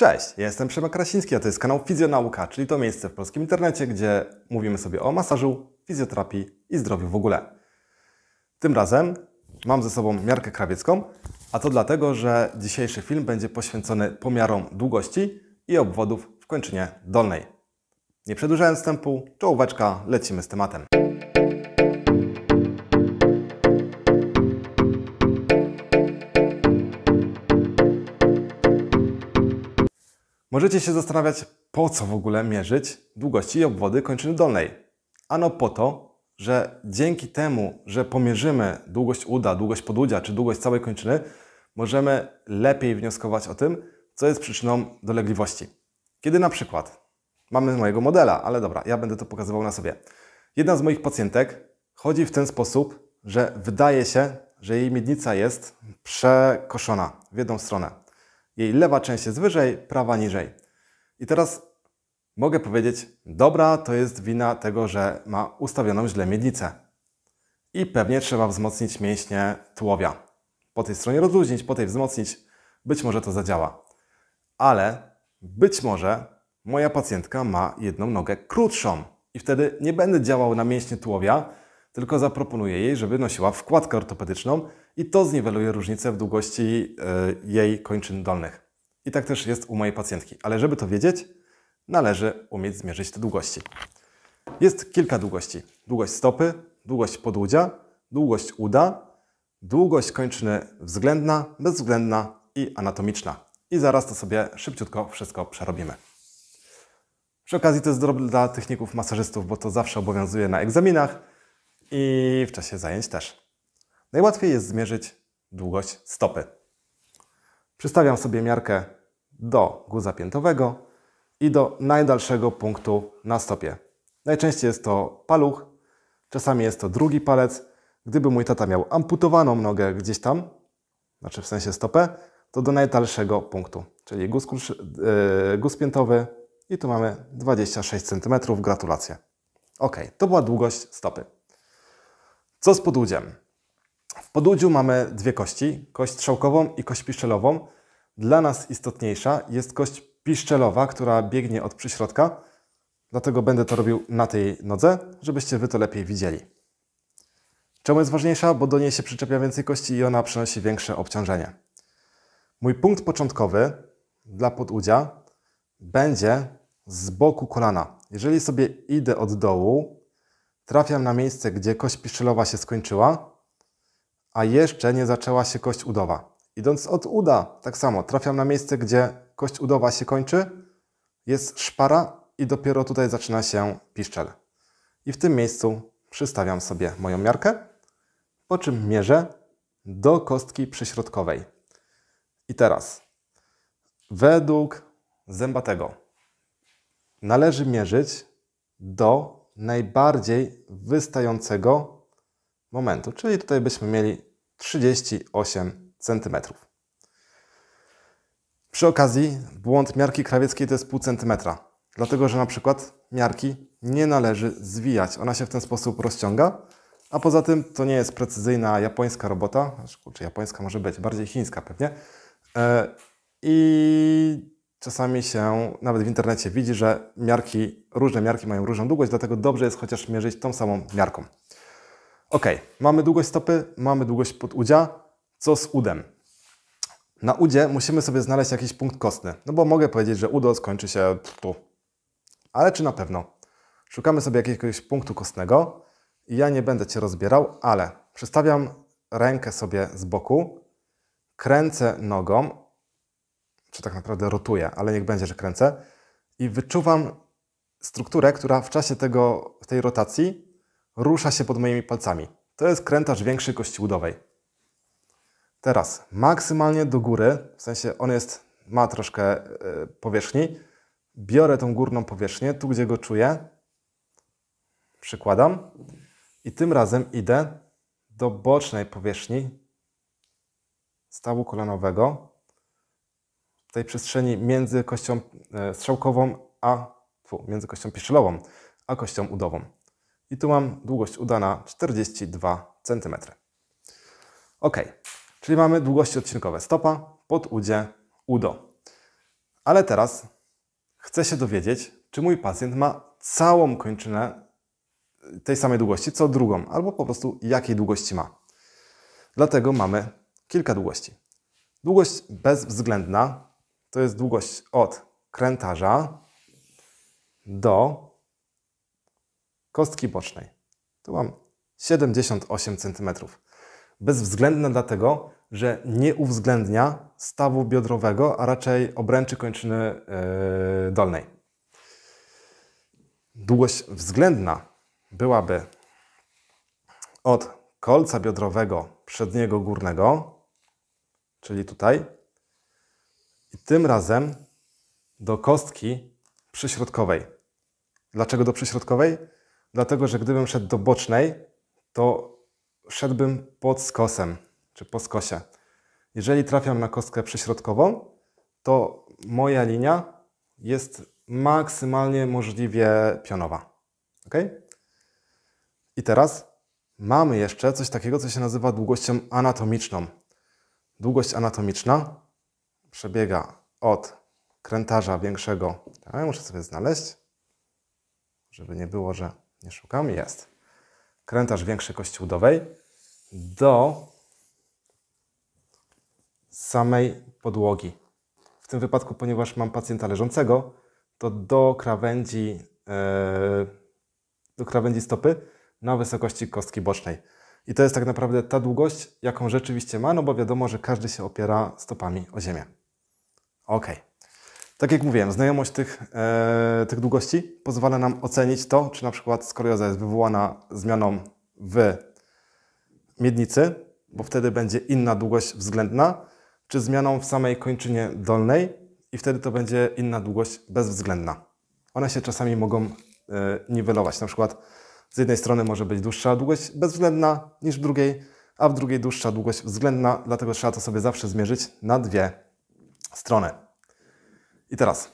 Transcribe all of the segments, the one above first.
Cześć, ja jestem Przemek Krasiński, a to jest kanał Fizjonauka, czyli to miejsce w polskim internecie, gdzie mówimy sobie o masażu, fizjoterapii i zdrowiu w ogóle. Tym razem mam ze sobą miarkę krawiecką, a to dlatego, że dzisiejszy film będzie poświęcony pomiarom długości i obwodów w kończynie dolnej. Nie przedłużając wstępu, czołóweczka, lecimy z tematem. Możecie się zastanawiać, po co w ogóle mierzyć długości i obwody kończyny dolnej. Ano po to, że dzięki temu, że pomierzymy długość uda, długość podudzia czy długość całej kończyny, możemy lepiej wnioskować o tym, co jest przyczyną dolegliwości. Kiedy na przykład mamy mojego modela, ale dobra, ja będę to pokazywał na sobie. Jedna z moich pacjentek chodzi w ten sposób, że wydaje się, że jej miednica jest przekoszona w jedną stronę. Jej lewa część jest wyżej, prawa niżej. I teraz mogę powiedzieć, dobra, to jest wina tego, że ma ustawioną źle miednicę. I pewnie trzeba wzmocnić mięśnie tułowia. Po tej stronie rozluźnić, po tej wzmocnić. Być może to zadziała. Ale być może moja pacjentka ma jedną nogę krótszą i wtedy nie będę działał na mięśnie tułowia, tylko zaproponuję jej, żeby nosiła wkładkę ortopedyczną i to zniweluje różnicę w długości e, jej kończyn dolnych. I tak też jest u mojej pacjentki, ale żeby to wiedzieć, należy umieć zmierzyć te długości. Jest kilka długości. Długość stopy, długość podłudzia, długość uda, długość kończyny względna, bezwzględna i anatomiczna. I zaraz to sobie szybciutko wszystko przerobimy. Przy okazji to jest drobne dla techników masażystów, bo to zawsze obowiązuje na egzaminach, i w czasie zajęć też. Najłatwiej jest zmierzyć długość stopy. Przystawiam sobie miarkę do guza piętowego i do najdalszego punktu na stopie. Najczęściej jest to paluch, czasami jest to drugi palec. Gdyby mój tata miał amputowaną nogę gdzieś tam, znaczy w sensie stopę, to do najdalszego punktu, czyli guz, yy, guz piętowy i tu mamy 26 cm. Gratulacje. Ok, to była długość stopy. Co z podudziem? W podudziu mamy dwie kości, kość strzałkową i kość piszczelową. Dla nas istotniejsza jest kość piszczelowa, która biegnie od przyśrodka, dlatego będę to robił na tej nodze, żebyście Wy to lepiej widzieli. Czemu jest ważniejsza? Bo do niej się przyczepia więcej kości i ona przynosi większe obciążenie. Mój punkt początkowy dla podudzia będzie z boku kolana. Jeżeli sobie idę od dołu, trafiam na miejsce, gdzie kość piszczelowa się skończyła, a jeszcze nie zaczęła się kość udowa. Idąc od uda, tak samo, trafiam na miejsce, gdzie kość udowa się kończy, jest szpara i dopiero tutaj zaczyna się piszczel. I w tym miejscu przystawiam sobie moją miarkę, po czym mierzę do kostki przyśrodkowej. I teraz, według zębatego należy mierzyć do najbardziej wystającego momentu, czyli tutaj byśmy mieli 38 cm. Przy okazji błąd miarki krawieckiej to jest pół centymetra, dlatego że na przykład miarki nie należy zwijać. Ona się w ten sposób rozciąga, a poza tym to nie jest precyzyjna japońska robota, czy znaczy, japońska może być, bardziej chińska pewnie. E, I czasami się nawet w internecie widzi, że miarki, różne miarki mają różną długość, dlatego dobrze jest chociaż mierzyć tą samą miarką. Ok, mamy długość stopy, mamy długość podudzia. Co z udem? Na udzie musimy sobie znaleźć jakiś punkt kostny, no bo mogę powiedzieć, że udo skończy się tu. Ale czy na pewno? Szukamy sobie jakiegoś punktu kostnego. Ja nie będę Cię rozbierał, ale przestawiam rękę sobie z boku, kręcę nogą czy tak naprawdę rotuję, ale niech będzie, że kręcę i wyczuwam strukturę, która w czasie tego, tej rotacji rusza się pod moimi palcami. To jest krętarz większej kości udowej. Teraz maksymalnie do góry, w sensie on jest, ma troszkę yy, powierzchni. Biorę tą górną powierzchnię, tu gdzie go czuję, przykładam i tym razem idę do bocznej powierzchni stawu kolanowego tej przestrzeni między kością e, strzałkową a fu, między kością piszelową a kością udową. I tu mam długość uda na 42 cm. Ok, czyli mamy długości odcinkowe stopa, podudzie, udo. Ale teraz chcę się dowiedzieć, czy mój pacjent ma całą kończynę e, tej samej długości, co drugą, albo po prostu jakiej długości ma. Dlatego mamy kilka długości. Długość bezwzględna, to jest długość od krętarza do kostki bocznej. Tu mam 78 cm. Bezwzględna dlatego, że nie uwzględnia stawu biodrowego, a raczej obręczy kończyny e, dolnej. Długość względna byłaby od kolca biodrowego przedniego górnego, czyli tutaj, i tym razem do kostki przyśrodkowej. Dlaczego do przyśrodkowej? Dlatego, że gdybym szedł do bocznej, to szedłbym pod skosem, czy po skosie. Jeżeli trafiam na kostkę przyśrodkową, to moja linia jest maksymalnie możliwie pionowa. Ok? I teraz mamy jeszcze coś takiego, co się nazywa długością anatomiczną. Długość anatomiczna przebiega od krętarza większego. Tak, ja muszę sobie znaleźć, żeby nie było, że nie szukam. Jest. Krętarz większej kości udowej do samej podłogi. W tym wypadku, ponieważ mam pacjenta leżącego, to do krawędzi, yy, do krawędzi stopy na wysokości kostki bocznej. I to jest tak naprawdę ta długość, jaką rzeczywiście ma, no bo wiadomo, że każdy się opiera stopami o ziemię. Ok. Tak jak mówiłem, znajomość tych, e, tych długości pozwala nam ocenić to, czy na przykład skolioza jest wywołana zmianą w miednicy, bo wtedy będzie inna długość względna, czy zmianą w samej kończynie dolnej i wtedy to będzie inna długość bezwzględna. One się czasami mogą e, niwelować. Na przykład z jednej strony może być dłuższa długość bezwzględna niż w drugiej, a w drugiej dłuższa długość względna, dlatego trzeba to sobie zawsze zmierzyć na dwie stronę. I teraz,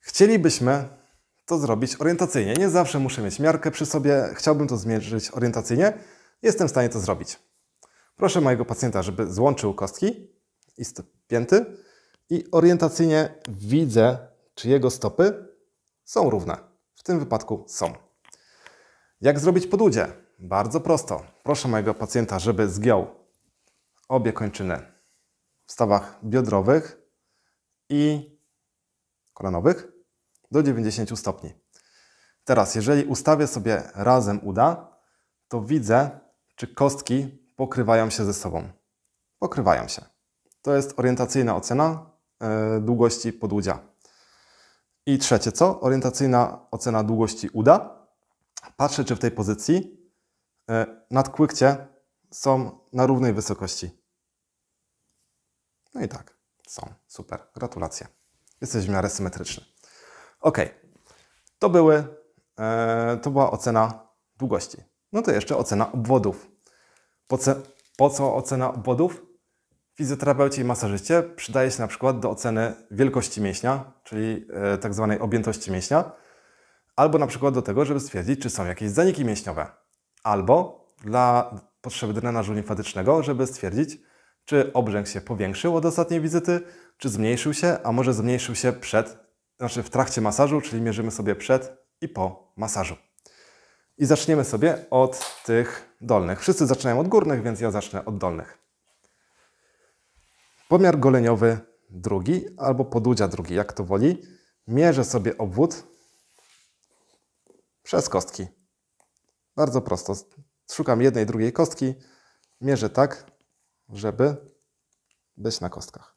chcielibyśmy to zrobić orientacyjnie. Nie zawsze muszę mieć miarkę przy sobie, chciałbym to zmierzyć orientacyjnie. Jestem w stanie to zrobić. Proszę mojego pacjenta, żeby złączył kostki i pięty i orientacyjnie widzę, czy jego stopy są równe. W tym wypadku są. Jak zrobić podłudzie? Bardzo prosto. Proszę mojego pacjenta, żeby zgiął obie kończyny w stawach biodrowych i kolanowych do 90 stopni. Teraz, jeżeli ustawię sobie razem uda, to widzę, czy kostki pokrywają się ze sobą. Pokrywają się. To jest orientacyjna ocena e, długości podłudzia. I trzecie co? Orientacyjna ocena długości uda. Patrzę, czy w tej pozycji nad e, nadkłykcie są na równej wysokości. No i tak. Są. Super. Gratulacje. Jesteś w miarę symetryczny. Ok. To były, e, to była ocena długości. No to jeszcze ocena obwodów. Po, ce, po co ocena obwodów? Fizjoterapeuci i masażyście przydaje się na przykład do oceny wielkości mięśnia, czyli e, tak zwanej objętości mięśnia, albo na przykład do tego, żeby stwierdzić, czy są jakieś zaniki mięśniowe, albo dla potrzeby drenażu limfatycznego, żeby stwierdzić, czy obrzęk się powiększył od ostatniej wizyty, czy zmniejszył się, a może zmniejszył się przed, znaczy w trakcie masażu, czyli mierzymy sobie przed i po masażu. I zaczniemy sobie od tych dolnych. Wszyscy zaczynają od górnych, więc ja zacznę od dolnych. Pomiar goleniowy drugi albo podudzia drugi, jak to woli. Mierzę sobie obwód przez kostki. Bardzo prosto. Szukam jednej, drugiej kostki, mierzę tak, żeby być na kostkach.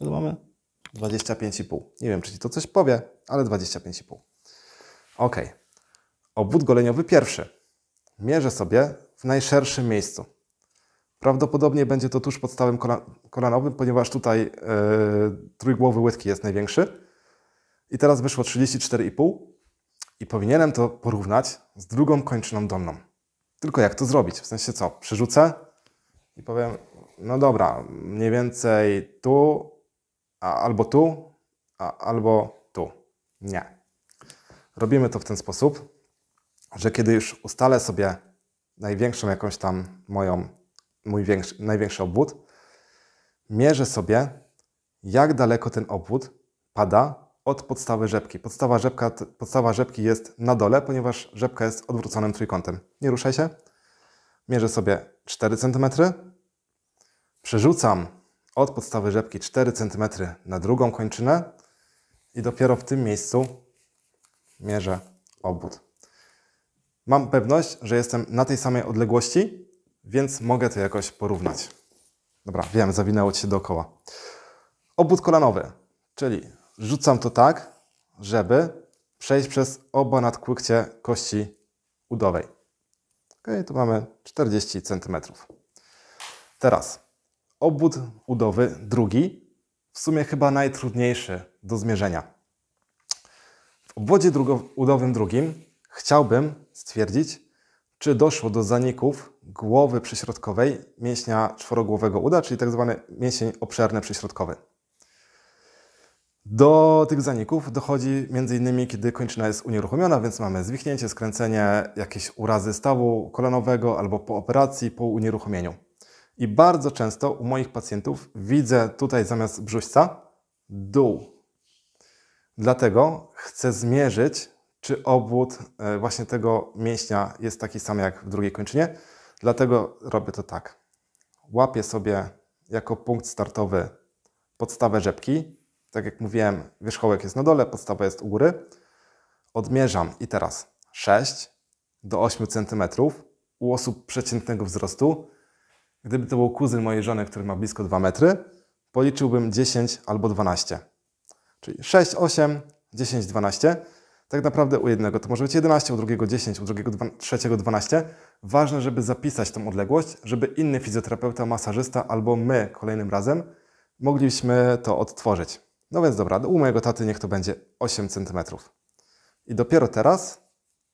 Ile mamy? 25,5. Nie wiem, czy Ci to coś powie, ale 25,5. Ok. Obwód goleniowy pierwszy. Mierzę sobie w najszerszym miejscu. Prawdopodobnie będzie to tuż pod stawem kolan kolanowym, ponieważ tutaj yy, trójgłowy łydki jest największy. I teraz wyszło 34,5 i powinienem to porównać z drugą kończyną dolną. Tylko jak to zrobić? W sensie co? Przerzucę i powiem, no dobra, mniej więcej tu, a, albo tu, a, albo tu. Nie. Robimy to w ten sposób, że kiedy już ustalę sobie największą jakąś tam moją, mój większy, największy obwód, mierzę sobie, jak daleko ten obwód pada od podstawy rzepki. Podstawa, rzepka, podstawa rzepki jest na dole, ponieważ rzepka jest odwróconym trójkątem. Nie ruszaj się. Mierzę sobie 4 cm, Przerzucam od podstawy rzepki 4 cm na drugą kończynę i dopiero w tym miejscu mierzę obwód. Mam pewność, że jestem na tej samej odległości, więc mogę to jakoś porównać. Dobra, wiem, zawinęło Ci się dookoła. Obwód kolanowy, czyli rzucam to tak, żeby przejść przez oba nadkłykcie kości udowej. Ok, tu mamy 40 cm. Teraz obwód udowy drugi, w sumie chyba najtrudniejszy do zmierzenia. W obwodzie udowym drugim chciałbym stwierdzić, czy doszło do zaników głowy przyśrodkowej mięśnia czworogłowego uda, czyli tzw. Tak mięsień obszerny przyśrodkowy. Do tych zaników dochodzi m.in. kiedy kończyna jest unieruchomiona, więc mamy zwichnięcie, skręcenie, jakieś urazy stawu kolanowego albo po operacji, po unieruchomieniu. I bardzo często u moich pacjentów widzę tutaj zamiast brzuśca dół. Dlatego chcę zmierzyć, czy obwód e, właśnie tego mięśnia jest taki sam jak w drugiej kończynie. Dlatego robię to tak. Łapię sobie jako punkt startowy podstawę rzepki. Tak jak mówiłem, wierzchołek jest na dole, podstawa jest u góry. Odmierzam i teraz 6 do 8 cm u osób przeciętnego wzrostu Gdyby to był kuzyn mojej żony, który ma blisko 2 metry, policzyłbym 10 albo 12. Czyli 6, 8, 10, 12. Tak naprawdę u jednego to może być 11, u drugiego 10, u drugiego 12, trzeciego 12. Ważne, żeby zapisać tą odległość, żeby inny fizjoterapeuta, masażysta albo my kolejnym razem mogliśmy to odtworzyć. No więc dobra, u mojego taty niech to będzie 8 cm. I dopiero teraz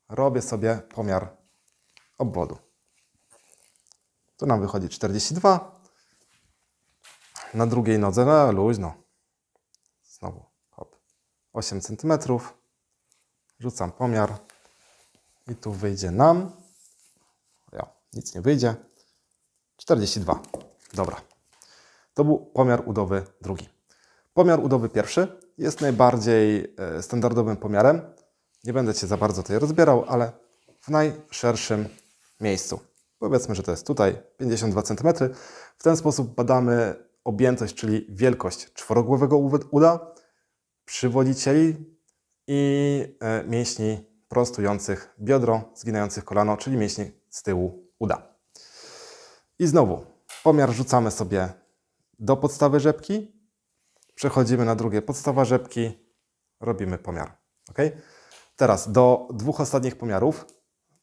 robię sobie pomiar obwodu. Tu nam wychodzi 42. Na drugiej nodze, no luźno. Znowu, hop. 8 cm. Rzucam pomiar. I tu wyjdzie nam... Ja, nic nie wyjdzie. 42. Dobra. To był pomiar udowy drugi. Pomiar udowy pierwszy jest najbardziej e, standardowym pomiarem. Nie będę Cię za bardzo tutaj rozbierał, ale w najszerszym miejscu. Powiedzmy, że to jest tutaj 52 cm. W ten sposób badamy objętość, czyli wielkość czworogłowego uda, przywodzicieli i e, mięśni prostujących biodro, zginających kolano, czyli mięśni z tyłu uda. I znowu pomiar rzucamy sobie do podstawy rzepki, przechodzimy na drugie podstawa rzepki, robimy pomiar. Ok? Teraz do dwóch ostatnich pomiarów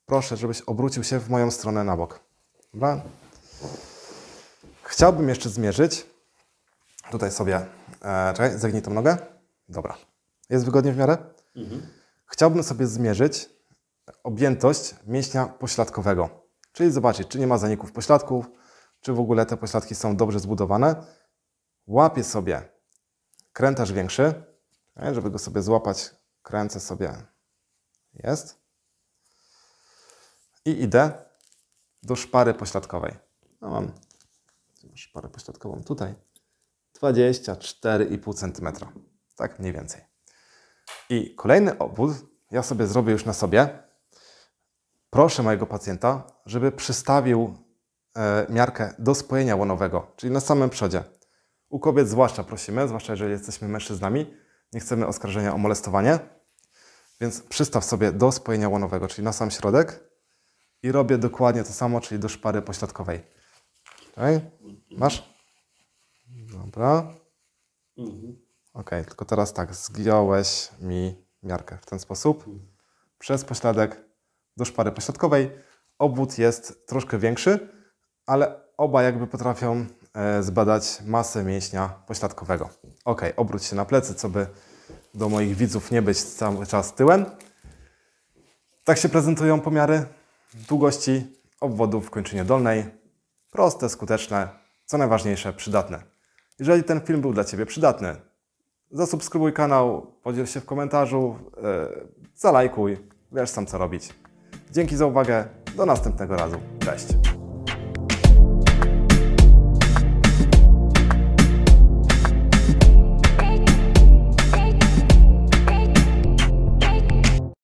proszę, żebyś obrócił się w moją stronę na bok. Dobra? Chciałbym jeszcze zmierzyć. Tutaj sobie, e, czekaj, zegnij tą nogę. Dobra. Jest wygodnie w miarę? Mhm. Chciałbym sobie zmierzyć objętość mięśnia pośladkowego. Czyli zobaczyć, czy nie ma zaników pośladków, czy w ogóle te pośladki są dobrze zbudowane. Łapię sobie krętarz większy, żeby go sobie złapać, kręcę sobie. Jest i idę do szpary pośladkowej. No mam szparę pośladkową tutaj. 24,5 cm. Tak mniej więcej. I kolejny obwód ja sobie zrobię już na sobie. Proszę mojego pacjenta, żeby przystawił e, miarkę do spojenia łonowego, czyli na samym przodzie. U kobiet zwłaszcza prosimy, zwłaszcza jeżeli jesteśmy mężczyznami, nie chcemy oskarżenia o molestowanie, więc przystaw sobie do spojenia łonowego, czyli na sam środek i robię dokładnie to samo, czyli do szpary pośladkowej. Okay. Masz? Dobra. Ok, tylko teraz tak, zgiąłeś mi miarkę w ten sposób. Przez pośladek do szpary pośladkowej. Obwód jest troszkę większy, ale oba jakby potrafią e, zbadać masę mięśnia pośladkowego. Ok, obróć się na plecy, co by do moich widzów nie być cały czas tyłem. Tak się prezentują pomiary długości obwodów w kończynie dolnej. Proste, skuteczne, co najważniejsze, przydatne. Jeżeli ten film był dla Ciebie przydatny, zasubskrybuj kanał, podziel się w komentarzu, yy, zalajkuj, wiesz sam co robić. Dzięki za uwagę, do następnego razu, cześć!